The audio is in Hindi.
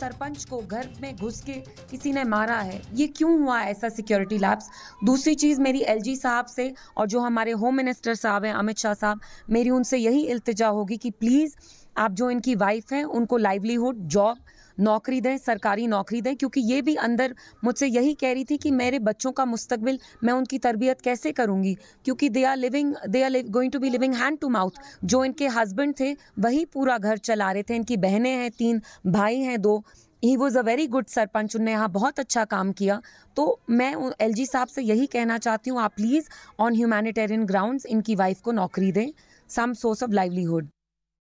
सरपंच को घर में घुस के किसी ने मारा है ये क्यों हुआ ऐसा सिक्योरिटी लैब्स दूसरी चीज़ मेरी एलजी साहब से और जो हमारे होम मिनिस्टर साहब हैं अमित शाह साहब मेरी उनसे यही इल्तजा होगी कि प्लीज़ आप जो इनकी वाइफ हैं उनको लाइवलीहुड जॉब नौकरी दें सरकारी नौकरी दें क्योंकि ये भी अंदर मुझसे यही कह रही थी कि मेरे बच्चों का मुस्तबिल मैं उनकी तरबियत कैसे करूँगी क्योंकि they are living they are going to be living hand to mouth जो इनके हस्बैंड थे वही पूरा घर चला रहे थे इनकी बहनें हैं तीन भाई हैं दो he was a very good sarpanch उनने यहाँ बहुत अच्छा काम किया तो मैं एल जी साहब से यही कहना चाहती हूँ आप प्लीज़ ऑन ह्यूमैनिटेरियन ग्राउंड इनकी वाइफ को नौकरी दें सम सोर्स ऑफ लाइवलीहुड